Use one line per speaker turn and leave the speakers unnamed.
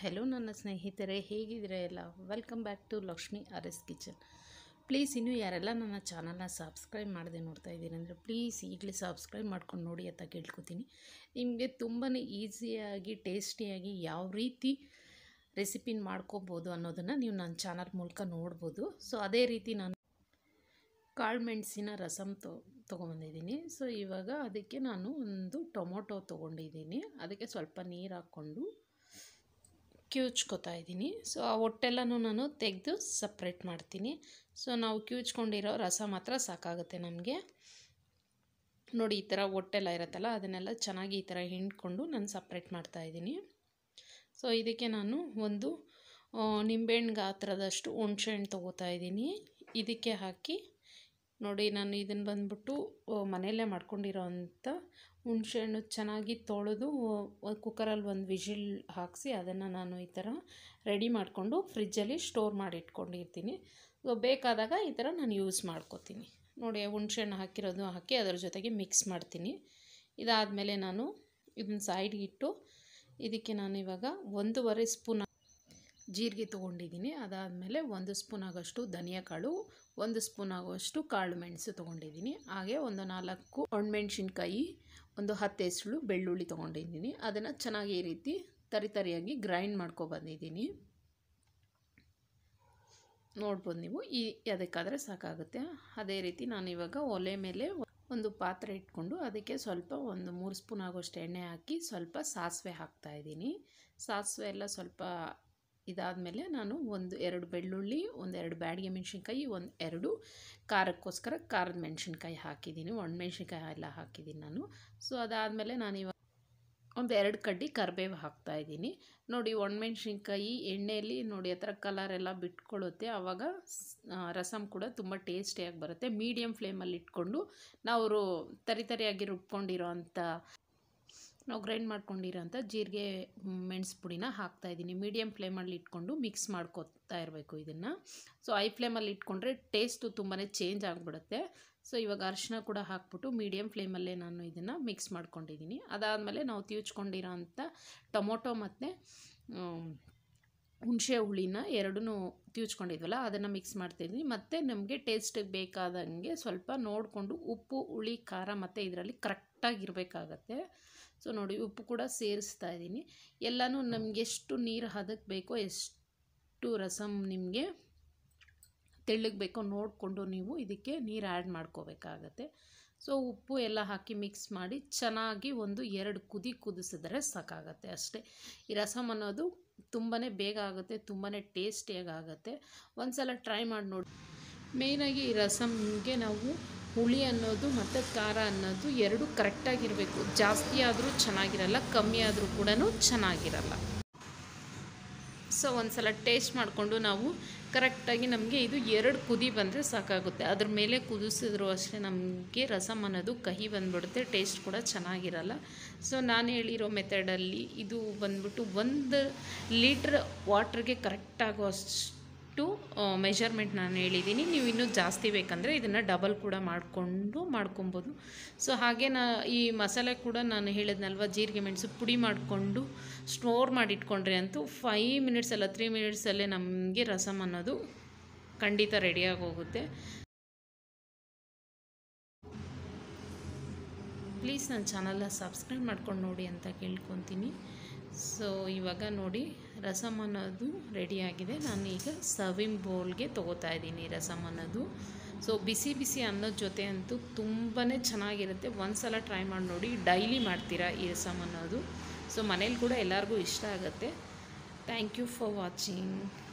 hello ನನ್ನ ಸ್ನೇಹಿತರೆ ಹೇಗಿದ್ದೀರಾ ಎಲ್ಲ welcome back to Lakshmi R kitchen please ಇನ್ನೂ ಯಾರೆಲ್ಲ ನನ್ನ ಚಾನಲ್ನ ಸಬ್ಸ್ಕ್ರೈಬ್ ಮಾಡದೆ ನೋಡ್ತಾ ಇದ್ದೀರಿ ಅಂದರೆ ಪ್ಲೀಸ್ ಈಗಲೇ ಸಬ್ಸ್ಕ್ರೈಬ್ ಮಾಡ್ಕೊಂಡು ನೋಡಿ ಅಂತ ಕೇಳ್ಕೊತೀನಿ ನಿಮಗೆ ತುಂಬಾ ಈಸಿಯಾಗಿ ಟೇಸ್ಟಿಯಾಗಿ ಯಾವ ರೀತಿ ರೆಸಿಪಿನ ಮಾಡ್ಕೋಬೋದು ಅನ್ನೋದನ್ನು ನೀವು ನನ್ನ ಚಾನಲ್ ಮೂಲಕ ನೋಡ್ಬೋದು ಸೊ ಅದೇ ರೀತಿ ನಾನು ಕಾಳು ಮೆಣಸಿನ ರಸಮ್ ತೊ ತೊಗೊಂಬಂದಿದ್ದೀನಿ ಸೊ ಇವಾಗ ಅದಕ್ಕೆ ನಾನು ಒಂದು ಟೊಮೊಟೊ ತೊಗೊಂಡಿದ್ದೀನಿ ಅದಕ್ಕೆ ಸ್ವಲ್ಪ ನೀರು ಹಾಕ್ಕೊಂಡು ಕ್ಯೂಚ್ಕೋತಾ ಇದ್ದೀನಿ ಸೊ ಆ ಹೊಟ್ಟೆಲ್ಲನೂ ನಾನು ತೆಗೆದು ಸಪ್ರೇಟ್ ಮಾಡ್ತೀನಿ ಸೊ ನಾವು ಕಿವುಚ್ಕೊಂಡಿರೋ ರಸ ಮಾತ್ರ ಸಾಕಾಗುತ್ತೆ ನಮಗೆ ನೋಡಿ ಈ ಥರ ಹೊಟ್ಟೆಲ್ಲ ಇರುತ್ತಲ್ಲ ಅದನ್ನೆಲ್ಲ ಚೆನ್ನಾಗಿ ಈ ಥರ ಹಿಂಡ್ಕೊಂಡು ನಾನು ಸಪ್ರೇಟ್ ಮಾಡ್ತಾಯಿದ್ದೀನಿ ಸೊ ಇದಕ್ಕೆ ನಾನು ಒಂದು ನಿಂಬೆಹಣ್ಣು ಗಾತ್ರದಷ್ಟು ಹಣ್ಣು ತೊಗೋತಾ ಇದ್ದೀನಿ ಇದಕ್ಕೆ ಹಾಕಿ ನೋಡಿ ನಾನು ಇದನ್ನು ಬಂದ್ಬಿಟ್ಟು ಮನೆಯಲ್ಲೇ ಮಾಡ್ಕೊಂಡಿರೋ ಅಂಥ ಹುಣಸೆಹಣ್ಣು ಚೆನ್ನಾಗಿ ತೊಳೆದು ಕುಕ್ಕರಲ್ಲಿ ಒಂದು ವಿಜಿಲ್ ಹಾಕಿಸಿ ಅದನ್ನು ನಾನು ಈ ಥರ ರೆಡಿ ಮಾಡಿಕೊಂಡು ಫ್ರಿಜ್ಜಲ್ಲಿ ಸ್ಟೋರ್ ಮಾಡಿ ಇಟ್ಕೊಂಡಿರ್ತೀನಿ ಸೊ ಬೇಕಾದಾಗ ಈ ಥರ ನಾನು ಯೂಸ್ ಮಾಡ್ಕೋತೀನಿ ನೋಡಿ ಹಣ್ಣು ಹಾಕಿರೋದು ಹಾಕಿ ಅದರ ಜೊತೆಗೆ ಮಿಕ್ಸ್ ಮಾಡ್ತೀನಿ ಇದಾದಮೇಲೆ ನಾನು ಇದನ್ನ ಸೈಡ್ಗೆ ಇಟ್ಟು ಇದಕ್ಕೆ ನಾನು ಇವಾಗ ಒಂದೂವರೆ ಸ್ಪೂನ್ ಜೀರಿಗೆ ತೊಗೊಂಡಿದ್ದೀನಿ ಅದಾದಮೇಲೆ ಒಂದು ಸ್ಪೂನ್ ಆಗೋಷ್ಟು ಕಾಳು ಒಂದು ಸ್ಪೂನ್ ಆಗೋಷ್ಟು ಕಾಳು ಮೆಣಸು ತೊಗೊಂಡಿದ್ದೀನಿ ಹಾಗೆ ಒಂದು ನಾಲ್ಕು ಒಣಮೆಣ್ಸಿನ್ಕಾಯಿ ಒಂದು ಹತ್ತು ಎಸಳು ಬೆಳ್ಳುಳ್ಳಿ ತೊಗೊಂಡಿದ್ದೀನಿ ಅದನ್ನು ಚೆನ್ನಾಗಿ ಈ ರೀತಿ ತರಿ ತರಿಯಾಗಿ ಗ್ರೈಂಡ್ ಮಾಡ್ಕೊಬಂದಿದ್ದೀನಿ ನೋಡ್ಬೋದು ನೀವು ಈ ಅದಕ್ಕಾದರೆ ಸಾಕಾಗುತ್ತೆ ಅದೇ ರೀತಿ ನಾನು ಇವಾಗ ಒಲೆ ಮೇಲೆ ಒಂದು ಪಾತ್ರೆ ಇಟ್ಕೊಂಡು ಅದಕ್ಕೆ ಸ್ವಲ್ಪ ಒಂದು ಮೂರು ಸ್ಪೂನ್ ಆಗೋಷ್ಟು ಎಣ್ಣೆ ಹಾಕಿ ಸ್ವಲ್ಪ ಸಾಸಿವೆ ಹಾಕ್ತಾಯಿದ್ದೀನಿ ಸಾಸಿವೆ ಎಲ್ಲ ಸ್ವಲ್ಪ ಇದಾದಮೇಲೆ ನಾನು ಒಂದು ಎರಡು ಬೆಳ್ಳುಳ್ಳಿ ಒಂದು ಎರಡು ಬ್ಯಾಡಿಗೆ ಮೆಣಸಿನ್ಕಾಯಿ ಒಂದು ಎರಡು ಖಾರಕ್ಕೋಸ್ಕರ ಖಾರದ ಮೆಣಸಿನ್ಕಾಯಿ ಹಾಕಿದ್ದೀನಿ ಮೆಣಸಿನ್ಕಾಯಿ ಎಲ್ಲ ಹಾಕಿದ್ದೀನಿ ನಾನು ಸೊ ಅದಾದಮೇಲೆ ನಾನು ಇವಾಗ ಒಂದು ಎರಡು ಕಡ್ಡಿ ಕರಿಬೇವು ಹಾಕ್ತಾಯಿದ್ದೀನಿ ನೋಡಿ ಒಣಮೆಣ್ಸಿನ್ಕಾಯಿ ಎಣ್ಣೆಯಲ್ಲಿ ನೋಡಿ ಆ ಥರ ಕಲರ್ ಎಲ್ಲ ಬಿಟ್ಕೊಳ್ಳುತ್ತೆ ಆವಾಗ ರಸಮ್ ಕೂಡ ತುಂಬ ಟೇಸ್ಟಿಯಾಗಿ ಬರುತ್ತೆ ಮೀಡಿಯಮ್ ಫ್ಲೇಮಲ್ಲಿ ಇಟ್ಕೊಂಡು ನಾವು ತರಿತರಿಯಾಗಿ ರುಬ್ಕೊಂಡಿರೋ ಅಂಥ ನಾವು ಗ್ರೈಂಡ್ ಮಾಡ್ಕೊಂಡಿರೋಂಥ ಜೀರಿಗೆ ಮೆಣಸು ಪುಡಿನ ಹಾಕ್ತಾ ಇದ್ದೀನಿ ಮೀಡಿಯಮ್ ಫ್ಲೇಮಲ್ಲಿ ಇಟ್ಕೊಂಡು ಮಿಕ್ಸ್ ಮಾಡ್ಕೊತಾ ಇರಬೇಕು ಇದನ್ನು ಸೊ ಐ ಫ್ಲೇಮಲ್ಲಿ ಇಟ್ಕೊಂಡ್ರೆ ಟೇಸ್ಟು ತುಂಬಾ ಚೇಂಜ್ ಆಗಿಬಿಡುತ್ತೆ ಸೊ ಇವಾಗ ಅರ್ಶಿನ ಕೂಡ ಹಾಕ್ಬಿಟ್ಟು ಮೀಡಿಯಮ್ ಫ್ಲೇಮಲ್ಲೇ ನಾನು ಇದನ್ನು ಮಿಕ್ಸ್ ಮಾಡ್ಕೊಂಡಿದ್ದೀನಿ ಅದಾದಮೇಲೆ ನಾವು ತಿವಿಚ್ಕೊಂಡಿರೋ ಅಂಥ ಟೊಮೊಟೊ ಮತ್ತು ಹುಣಸೆ ಹುಳಿನ ಎರಡೂ ತಿವಿಚ್ಕೊಂಡಿದ್ವಲ್ಲ ಅದನ್ನು ಮಿಕ್ಸ್ ಮಾಡ್ತಾಯಿದ್ದೀನಿ ಮತ್ತು ನಮಗೆ ಟೇಸ್ಟಿಗೆ ಬೇಕಾದಂಗೆ ಸ್ವಲ್ಪ ನೋಡಿಕೊಂಡು ಉಪ್ಪು ಹುಳಿ ಖಾರ ಮತ್ತು ಇದರಲ್ಲಿ ಕರೆಕ್ಟ್ ಒಟ್ಟಾಗಿರಬೇಕಾಗತ್ತೆ ಸೊ ನೋಡಿ ಉಪ್ಪು ಕೂಡ ಸೇರಿಸ್ತಾ ಇದ್ದೀನಿ ಎಲ್ಲನೂ ನಮಗೆ ಎಷ್ಟು ನೀರು ಹದಕ್ಕೆ ಬೇಕೋ ಎಷ್ಟು ರಸಮ್ ನಿಮಗೆ ತೆಳ್ಳಗೆ ಬೇಕೋ ನೋಡಿಕೊಂಡು ನೀವು ಇದಕ್ಕೆ ನೀರು ಆ್ಯಡ್ ಮಾಡ್ಕೋಬೇಕಾಗತ್ತೆ ಸೊ ಉಪ್ಪು ಎಲ್ಲ ಹಾಕಿ ಮಿಕ್ಸ್ ಮಾಡಿ ಚೆನ್ನಾಗಿ ಒಂದು ಎರಡು ಕುದಿ ಕುದಿಸಿದ್ರೆ ಸಾಕಾಗತ್ತೆ ಅಷ್ಟೇ ಈ ರಸಮ್ ಅನ್ನೋದು ತುಂಬಾ ಬೇಗ ಆಗುತ್ತೆ ತುಂಬಾ ಟೇಸ್ಟಿಯಾಗಿ ಆಗುತ್ತೆ ಒಂದು ಸಲ ಟ್ರೈ ಮಾಡಿ ನೋಡಿ ಮೇಯ್ನಾಗಿ ಈ ರಸಮ್ಗೆ ನಾವು ಹುಳಿ ಅನ್ನೋದು ಮತ್ತು ಖಾರ ಅನ್ನೋದು ಎರಡು ಕರೆಕ್ಟಾಗಿರಬೇಕು ಜಾಸ್ತಿ ಆದರೂ ಚೆನ್ನಾಗಿರಲ್ಲ ಕಮ್ಮಿ ಆದರೂ ಕೂಡ ಚೆನ್ನಾಗಿರಲ್ಲ ಸೊ ಒಂದು ಸಲ ಟೇಸ್ಟ್ ಮಾಡಿಕೊಂಡು ನಾವು ಕರೆಕ್ಟಾಗಿ ನಮಗೆ ಇದು ಎರಡು ಕುದಿ ಬಂದರೆ ಸಾಕಾಗುತ್ತೆ ಅದ್ರ ಮೇಲೆ ಕುದಿಸಿದ್ರು ಅಷ್ಟೇ ನಮಗೆ ರಸಮ್ ಅನ್ನೋದು ಕಹಿ ಬಂದ್ಬಿಡುತ್ತೆ ಟೇಸ್ಟ್ ಕೂಡ ಚೆನ್ನಾಗಿರಲ್ಲ ಸೊ ನಾನು ಹೇಳಿರೋ ಮೆಥಡಲ್ಲಿ ಇದು ಬಂದ್ಬಿಟ್ಟು ಒಂದು ಲೀಟ್ರ್ ವಾಟ್ರಿಗೆ ಕರೆಕ್ಟಾಗೋ ಅಷ್ಟು ಇಷ್ಟು ಮೆಷರ್ಮೆಂಟ್ ನಾನು ಹೇಳಿದ್ದೀನಿ ನೀವು ಇನ್ನೂ ಜಾಸ್ತಿ ಬೇಕಂದರೆ ಇದನ್ನು ಡಬಲ್ ಕೂಡ ಮಾಡಿಕೊಂಡು ಮಾಡ್ಕೊಬೋದು ಸೊ ಹಾಗೆ ನಾ ಈ ಮಸಾಲೆ ಕೂಡ ನಾನು ಹೇಳಿದ್ನಲ್ವ ಜೀರಿಗೆ ಮೆಣಸು ಪುಡಿ ಮಾಡಿಕೊಂಡು ಸ್ಟೋರ್ ಮಾಡಿಟ್ಕೊಂಡ್ರೆ ಅಂತೂ ಫೈವ್ ಮಿನಿಟ್ಸ್ ಅಲ್ಲ ತ್ರೀ ಮಿನಿಟ್ಸಲ್ಲೇ ನಮಗೆ ರಸಮ್ ಅನ್ನೋದು ಖಂಡಿತ ರೆಡಿಯಾಗಿ ಹೋಗುತ್ತೆ ಪ್ಲೀಸ್ ನನ್ನ ಚಾನಲ್ನ ಸಬ್ಸ್ಕ್ರೈಬ್ ಮಾಡ್ಕೊಂಡು ನೋಡಿ ಅಂತ ಕೇಳ್ಕೊತೀನಿ ಸೊ ಇವಾಗ ನೋಡಿ ರಸಮ್ ಅನ್ನೋದು ರೆಡಿಯಾಗಿದೆ ಈಗ ಸವಿಂಗ್ ಬೌಲ್ಗೆ ತೊಗೋತಾ ಇದ್ದೀನಿ ರಸಮ್ ಅನ್ನೋದು ಸೊ ಬಿಸಿ ಬಿಸಿ ಅನ್ನೋದ ಜೊತೆ ಅಂತೂ ತುಂಬಾ ಚೆನ್ನಾಗಿರುತ್ತೆ ಒಂದು ಸಲ ಟ್ರೈ ಮಾಡಿ ನೋಡಿ ಡೈಲಿ ಮಾಡ್ತೀರಾ ಈ ರಸಮ್ ಅನ್ನೋದು ಸೊ ಮನೇಲಿ ಕೂಡ ಎಲ್ಲರಿಗೂ ಇಷ್ಟ ಆಗುತ್ತೆ ಥ್ಯಾಂಕ್ ಯು ಫಾರ್ ವಾಚಿಂಗ್